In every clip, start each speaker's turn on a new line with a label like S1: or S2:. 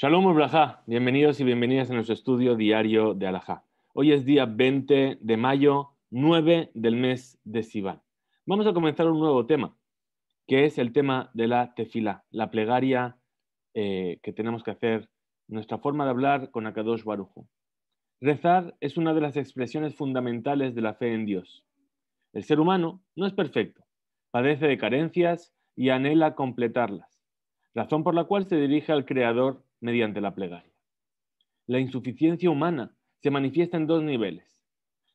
S1: Shalom Ubraja, bienvenidos y bienvenidas a nuestro estudio diario de Alajá. Hoy es día 20 de mayo, 9 del mes de Sivan. Vamos a comenzar un nuevo tema, que es el tema de la tefila, la plegaria eh, que tenemos que hacer, nuestra forma de hablar con Akadosh Barujo. Rezar es una de las expresiones fundamentales de la fe en Dios. El ser humano no es perfecto, padece de carencias y anhela completarlas, razón por la cual se dirige al Creador mediante la plegaria. La insuficiencia humana se manifiesta en dos niveles.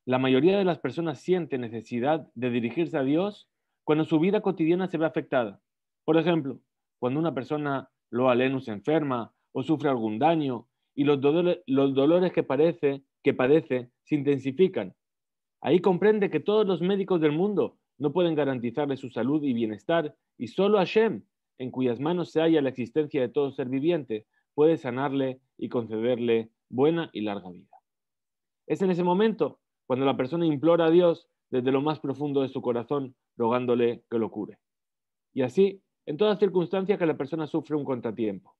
S1: La mayoría de las personas siente necesidad de dirigirse a Dios cuando su vida cotidiana se ve afectada. Por ejemplo, cuando una persona lo se enferma o sufre algún daño y los, dolores, que, parece, que padece se intensifican. Ahí comprende que todos los médicos del mundo no pueden garantizarle su salud y bienestar y solo Hashem, en cuyas manos se halla la existencia de todo ser viviente, puede sanarle y concederle buena y larga vida. Es en ese momento cuando la persona implora a Dios desde lo más profundo de su corazón, rogándole que lo cure. Y así, en toda circunstancia que la persona sufre un contratiempo,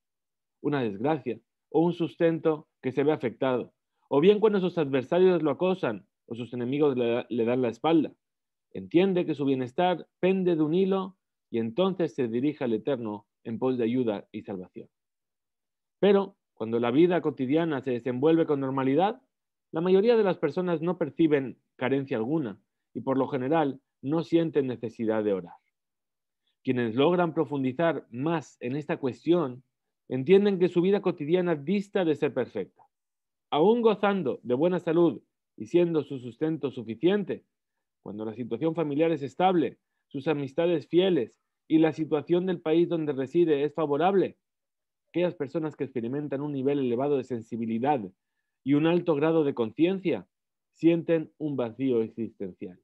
S1: una desgracia o un sustento que se ve afectado, o bien cuando sus adversarios lo acosan o sus enemigos le dan la espalda, entiende que su bienestar pende de un hilo y entonces se dirige al Eterno en pos de ayuda y salvación. Pero cuando la vida cotidiana se desenvuelve con normalidad, la mayoría de las personas no perciben carencia alguna y por lo general no sienten necesidad de orar. Quienes logran profundizar más en esta cuestión entienden que su vida cotidiana dista de ser perfecta. Aún gozando de buena salud y siendo su sustento suficiente, cuando la situación familiar es estable, sus amistades fieles y la situación del país donde reside es favorable, aquellas personas que experimentan un nivel elevado de sensibilidad y un alto grado de conciencia sienten un vacío existencial.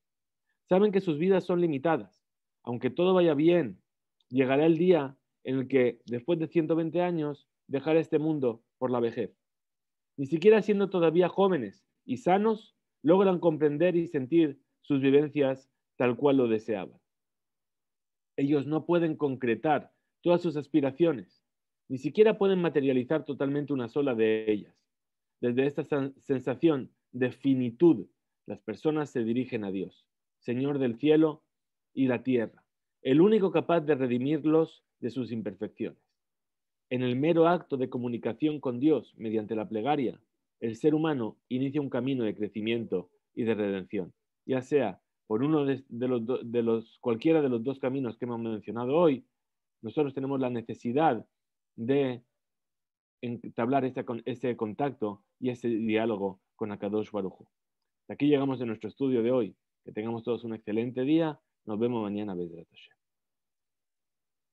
S1: Saben que sus vidas son limitadas. Aunque todo vaya bien, llegará el día en el que, después de 120 años, dejará este mundo por la vejez. Ni siquiera siendo todavía jóvenes y sanos, logran comprender y sentir sus vivencias tal cual lo deseaban. Ellos no pueden concretar todas sus aspiraciones, ni siquiera pueden materializar totalmente una sola de ellas. Desde esta sensación de finitud, las personas se dirigen a Dios, Señor del cielo y la tierra, el único capaz de redimirlos de sus imperfecciones. En el mero acto de comunicación con Dios mediante la plegaria, el ser humano inicia un camino de crecimiento y de redención, ya sea por uno de, los, de cualquiera de los dos caminos que hemos mencionado hoy, nosotros tenemos la necesidad de entablar ese este contacto y ese diálogo con Akadosh Barujo. Aquí llegamos a nuestro estudio de hoy. Que tengamos todos un excelente día. Nos vemos mañana, la